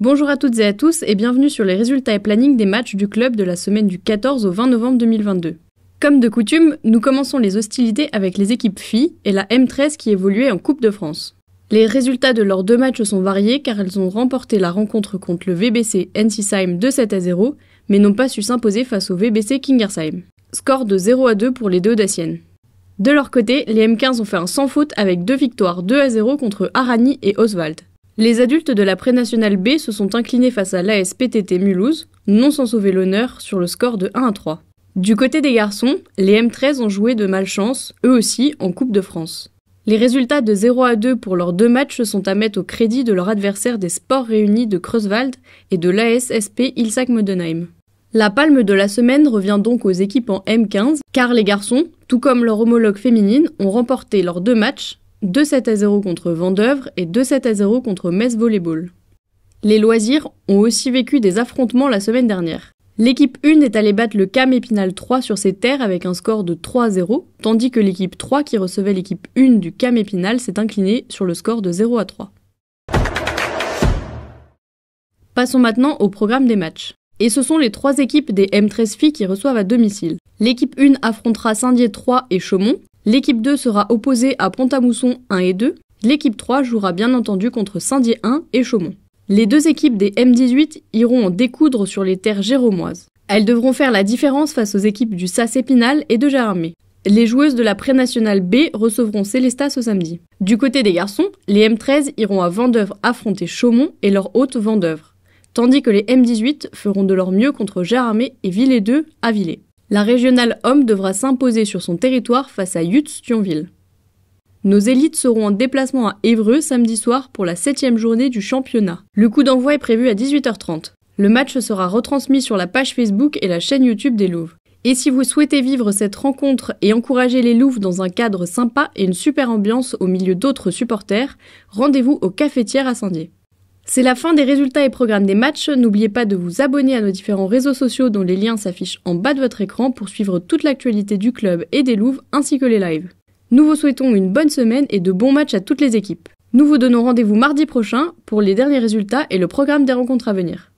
Bonjour à toutes et à tous et bienvenue sur les résultats et planning des matchs du club de la semaine du 14 au 20 novembre 2022. Comme de coutume, nous commençons les hostilités avec les équipes filles et la M13 qui évoluait en Coupe de France. Les résultats de leurs deux matchs sont variés car elles ont remporté la rencontre contre le VBC Ensisheim de 7 à 0, mais n'ont pas su s'imposer face au VBC Kingersheim. Score de 0 à 2 pour les deux Daciennes. De leur côté, les M15 ont fait un sans faute avec deux victoires 2 à 0 contre Arani et Oswald. Les adultes de la prénationale B se sont inclinés face à l'ASPTT Mulhouse, non sans sauver l'honneur, sur le score de 1 à 3. Du côté des garçons, les M13 ont joué de malchance, eux aussi, en Coupe de France. Les résultats de 0 à 2 pour leurs deux matchs sont à mettre au crédit de leur adversaire des sports réunis de Creuswald et de l'ASSP Ilsac Modenheim. La palme de la semaine revient donc aux équipes en M15, car les garçons, tout comme leur homologue féminine, ont remporté leurs deux matchs, 2-7 à 0 contre Vendœuvre et 2-7 à 0 contre Metz Volleyball. Les loisirs ont aussi vécu des affrontements la semaine dernière. L'équipe 1 est allée battre le CAM Épinal 3 sur ses terres avec un score de 3 0, tandis que l'équipe 3 qui recevait l'équipe 1 du CAM Épinal s'est inclinée sur le score de 0 à 3. Passons maintenant au programme des matchs. Et ce sont les trois équipes des M13 filles qui reçoivent à domicile. L'équipe 1 affrontera Saint-Dié 3 et Chaumont, L'équipe 2 sera opposée à Pont-à-Mousson 1 et 2. L'équipe 3 jouera bien entendu contre Saint-Dié 1 et Chaumont. Les deux équipes des M18 iront en découdre sur les terres géromoises. Elles devront faire la différence face aux équipes du SAS Épinal et de Gérardmer. Les joueuses de la pré-nationale B recevront Célestas ce samedi. Du côté des garçons, les M13 iront à Vendœuvre affronter Chaumont et leur hôte Vendœuvre. tandis que les M18 feront de leur mieux contre Gérardmer et Villers 2 à Villers. La régionale homme devra s'imposer sur son territoire face à Yutz Thionville. Nos élites seront en déplacement à Évreux samedi soir pour la 7 journée du championnat. Le coup d'envoi est prévu à 18h30. Le match sera retransmis sur la page Facebook et la chaîne YouTube des Louves. Et si vous souhaitez vivre cette rencontre et encourager les Louves dans un cadre sympa et une super ambiance au milieu d'autres supporters, rendez-vous au Cafetière à Saint-Dié. C'est la fin des résultats et programmes des matchs. N'oubliez pas de vous abonner à nos différents réseaux sociaux dont les liens s'affichent en bas de votre écran pour suivre toute l'actualité du club et des Louves ainsi que les lives. Nous vous souhaitons une bonne semaine et de bons matchs à toutes les équipes. Nous vous donnons rendez-vous mardi prochain pour les derniers résultats et le programme des rencontres à venir.